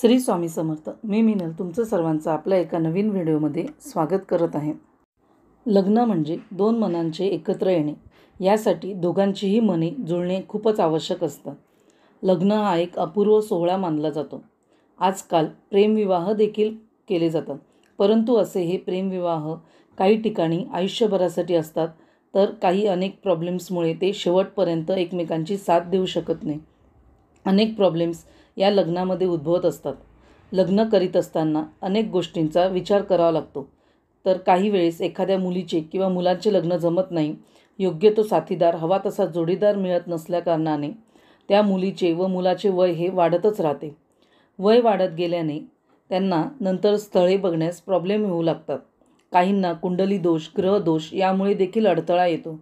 श्री स्वामी समर्थ मी मिनल तुमचं सर्वांचं आपल्या एका नवीन व्हिडिओमध्ये स्वागत करत आहे लग्न म्हणजे दोन मनांचे एकत्र येणे यासाठी दोघांचीही मने जुळणे खूपच आवश्यक असतं लग्न हा एक अपूर्व सोहळा मानला जातो आजकाल प्रेमविवाह देखील केले जातात परंतु असे हे प्रेमविवाह काही ठिकाणी आयुष्यभरासाठी असतात तर काही अनेक प्रॉब्लेम्समुळे ते शेवटपर्यंत एकमेकांची साथ देऊ शकत नाही अनेक प्रॉब्लेम्स या लग्नामध्ये उद्भवत असतात लग्न करीत असताना अनेक गोष्टींचा विचार करावा लागतो तर काही वेळेस एखाद्या मुलीचे किंवा मुलांचे लग्न जमत नाही योग्य तो साथीदार हवा तसा जोडीदार मिळत नसल्याकारणाने त्या मुलीचे व मुलाचे वय हे वाढतच राहते वय वाढत गेल्याने त्यांना नंतर स्थळे बघण्यास प्रॉब्लेम येऊ लागतात काहींना कुंडली दोष ग्रहदोष यामुळे देखील अडथळा येतो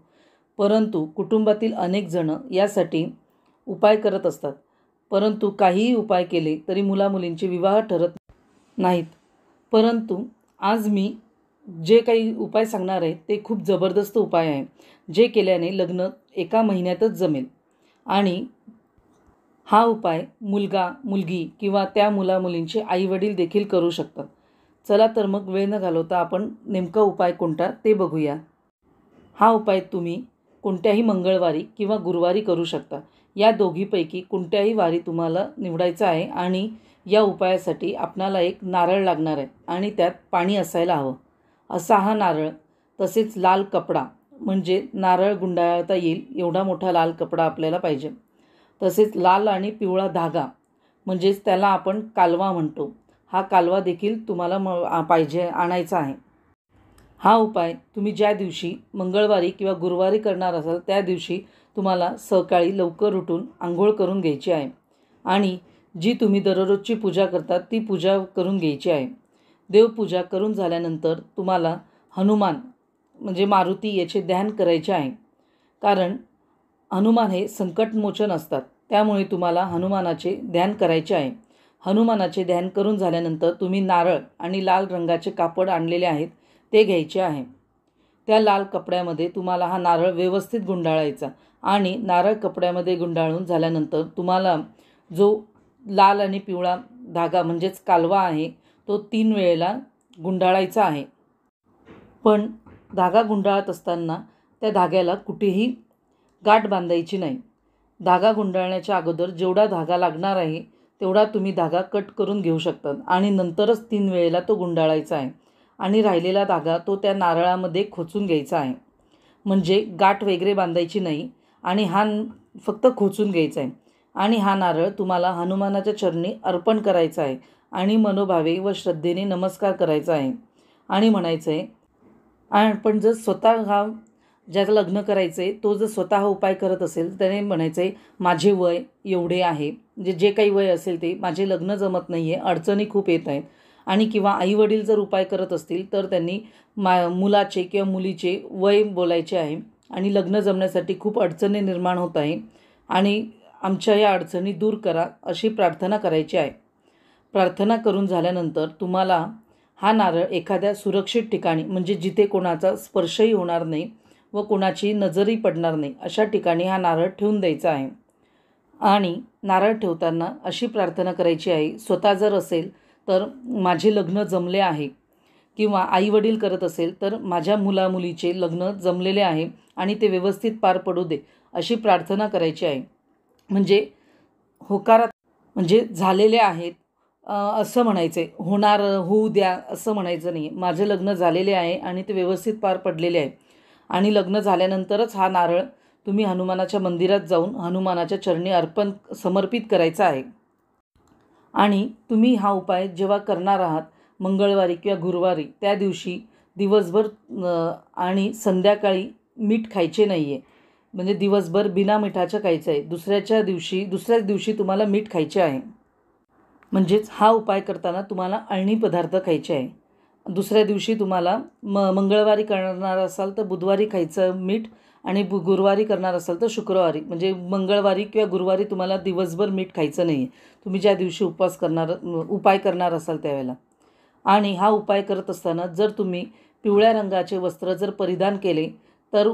परंतु कुटुंबातील अनेक जणं यासाठी उपाय करत असतात परंतु काहीही उपाय केले तरी मुलामुलींचे विवाह ठरत नाहीत परंतु आज मी जे काही उपाय सांगणार आहे ते खूप जबरदस्त उपाय आहे जे केल्याने लग्न एका महिन्यातच जमेल आणि हा उपाय मुलगा मुलगी किंवा त्या मुलामुलींचे आईवडील देखील करू शकतात चला तर मग वेळ न घालवता आपण नेमका उपाय कोणता ते बघूया हा उपाय तुम्ही कोणत्याही मंगळवारी किंवा गुरुवारी करू शकता या दोघीपैकी कोणत्याही वारी तुम्हाला निवडायचं आहे आणि या उपायासाठी आपणाला एक नारळ लागणार आहे आणि त्यात पाणी असायला हवं असा हा नारळ तसेच लाल कपडा म्हणजे नारळ गुंडाळता येईल एवढा मोठा लाल कपडा आपल्याला पाहिजे तसेच लाल आणि पिवळा धागा म्हणजेच त्याला आपण कालवा म्हणतो हा कालवा देखील तुम्हाला म पाहिजे आणायचा आहे हा उपाय तुम्ही ज्या दिवशी मंगळवारी किंवा गुरुवारी करणार असाल त्या दिवशी तुम्हाला सकाळी लवकर उठून आंघोळ करून घ्यायची आहे आणि जी तुम्ही दररोजची पूजा करतात ती पूजा करून घ्यायची आहे देवपूजा करून झाल्यानंतर तुम्हाला हनुमान म्हणजे मारुती याचे ध्यान करायचे आहे कारण हनुमान हे संकटमोचन असतात त्यामुळे तुम्हाला हनुमानाचे ध्यान करायचे आहे हनुमानाचे ध्यान करून झाल्यानंतर तुम्ही नारळ आणि लाल रंगाचे कापड आणलेले आहेत ते घ्यायचे आहे त्या लाल कपड्यामध्ये तुम्हाला हा नारळ व्यवस्थित गुंडाळायचा आणि नारळ कपड्यामध्ये गुंडाळून झाल्यानंतर तुम्हाला जो लाल आणि पिवळा धागा म्हणजेच कालवा आहे तो तीन वेळेला गुंडाळायचा आहे पण धागा गुंडाळत असताना त्या धाग्याला कुठेही गाठ बांधायची नाही धागा गुंडाळण्याच्या अगोदर जेवढा धागा लागणार आहे तेवढा तुम्ही धागा कट करून घेऊ शकतात आणि नंतरच तीन वेळेला तो गुंडाळायचा आहे आणि राहिलेला धागा तो त्या नारळामध्ये खोचून घ्यायचा आहे म्हणजे गाठ वगैरे बांधायची नाही आणि हा फक्त खोचून घ्यायचा आहे आणि हा नारळ तुम्हाला हनुमानाच्या चरणी अर्पण करायचा आहे आणि मनोभावे व श्रद्धेने नमस्कार करायचा आहे आणि म्हणायचं आहे पण जर स्वतः हा ज्याचं लग्न करायचं आहे तो जर स्वतः उपाय करत असेल त्याने म्हणायचं आहे माझे वय एवढे आहे जे म्हणजे जे काही वय असेल ते माझे लग्न जमत नाही आहे अडचणी खूप येत आहेत आणि किंवा वडील जर उपाय करत असतील तर त्यांनी मा मुलाचे किंवा मुलीचे वय बोलायचे आहे आणि लग्न जमण्यासाठी खूप अडचणी निर्माण होत आहे आणि आमच्या या अडचणी दूर करा अशी प्रार्थना करायची आहे प्रार्थना करून झाल्यानंतर तुम्हाला हा नारळ एखाद्या सुरक्षित ठिकाणी म्हणजे जिथे कोणाचा स्पर्शही होणार नाही व कोणाची नजरही पडणार नाही अशा ठिकाणी हा नारळ ठेवून द्यायचा आहे आणि नारळ ठेवताना अशी प्रार्थना करायची आहे स्वतः जर असेल तर माझे लग्न जमले आहे किंवा आईवडील करत असेल तर माझ्या मुलामुलीचे लग्न जमलेले आहे आणि ते व्यवस्थित पार पडू दे अशी प्रार्थना करायची आहे म्हणजे होकारात म्हणजे झालेले आहेत असं म्हणायचे होणार होऊ द्या असं म्हणायचं नाही माझे लग्न झालेले आहे आणि ते व्यवस्थित पार पडलेले आहे आणि लग्न झाल्यानंतरच हा नारळ तुम्ही हनुमानाच्या मंदिरात जाऊन हनुमानाच्या चरणी अर्पण समर्पित करायचा आहे आणि तुम्ही हा उपाय जेव्हा करणार आहात मंगळवारी किंवा गुरुवारी त्या दिवशी दिवसभर आणि संध्याकाळी मीठ खायचे नाही आहे म्हणजे दिवसभर बिना मिठाचं खायचं आहे दुसऱ्याच्या दिवशी दुसऱ्याच दिवशी तुम्हाला मीठ खायचे आहे म्हणजेच हा उपाय करताना तुम्हाला अळणी पदार्थ खायचे आहे दुसऱ्या दिवशी तुम्हाला म मंगळवारी करणार असाल तर बुधवारी खायचं मीठ आणि बु गुरुवारी करणार असाल तर शुक्रवारी म्हणजे मंगळवारी किंवा गुरुवारी तुम्हाला दिवसभर मीठ खायचं नाही आहे तुम्ही ज्या दिवशी उपवास करणार उपाय करणार असाल त्यावेळेला आणि हा उपाय करत असताना जर तुम्ही पिवळ्या रंगाचे वस्त्र जर परिधान केले तर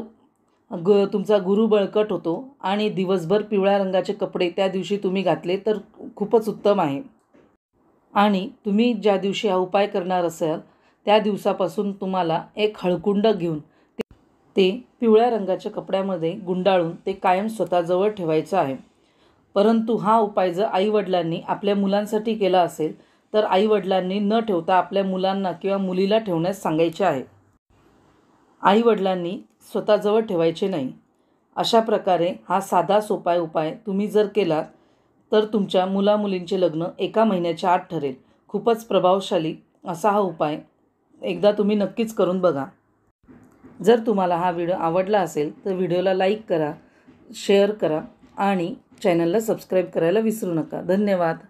ग तुमचा गुरु बळकट होतो आणि दिवसभर पिवळ्या रंगाचे कपडे त्या दिवशी तुम्ही घातले तर खूपच उत्तम आहे आणि तुम्ही ज्या दिवशी हा उपाय करणार असाल त्या दिवसापासून तुम्हाला एक हळकुंड घेऊन ते पिवळ्या रंगाच्या कपड्यामध्ये गुंडाळून ते कायम स्वतःजवळ ठेवायचं आहे परंतु हा उपाय जर आईवडिलांनी आपल्या मुलांसाठी केला असेल तर आईवडिलांनी न ठेवता आपल्या मुलांना किंवा मुलीला ठेवण्यास सांगायचे आहे आईवडिलांनी स्वतःजवळ ठेवायचे नाही अशा प्रकारे हा साधा सोपाय उपाय तुम्ही जर केलात तर तुमच्या मुलामुलींचे लग्न एका महिन्याच्या आत ठरेल खूपच प्रभावशाली असा हा उपाय एकदा तुम्ही नक्कीच करून बघा जर तुम्हाला हा व्हिडिओ आवडला असेल तर व्हिडिओला लाईक करा शेअर करा आणि चॅनलला सबस्क्राईब करायला विसरू नका धन्यवाद